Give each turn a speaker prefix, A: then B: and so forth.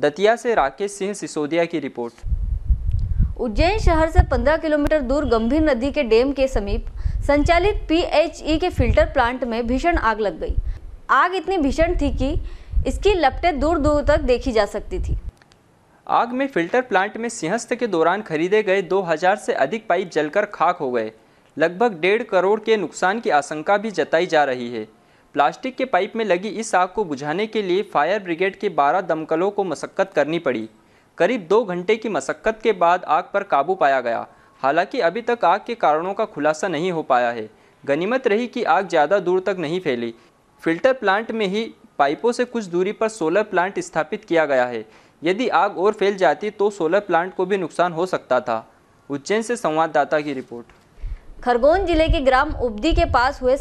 A: दतिया से राकेश सिंह सिसोदिया की रिपोर्ट
B: उज्जैन शहर से 15 किलोमीटर दूर गंभीर नदी के डैम के समीप संचालित पीएचई के फिल्टर प्लांट में भीषण आग लग गई आग इतनी भीषण थी कि इसकी लपटें दूर दूर तक देखी जा सकती थी
A: आग में फिल्टर प्लांट में सिंहस्थ के दौरान खरीदे गए 2000 से अधिक पाइप जलकर खाक हो गए लगभग डेढ़ करोड़ के नुकसान की आशंका भी जताई जा रही है प्लास्टिक के पाइप में लगी इस आग को बुझाने के लिए फायर ब्रिगेड के 12 दमकलों को मशक्क़त करनी पड़ी करीब दो घंटे की मशक्क़त के बाद आग पर काबू पाया गया हालांकि अभी तक आग के कारणों का खुलासा नहीं हो पाया है गनीमत रही कि आग ज़्यादा दूर तक नहीं फैली फिल्टर प्लांट में ही पाइपों से कुछ दूरी पर सोलर प्लांट स्थापित किया गया है यदि आग और फैल जाती तो सोलर प्लांट को भी नुकसान हो सकता था उज्जैन से संवाददाता की रिपोर्ट
C: खरगोन जिले के ग्राम उबदी के पास हुए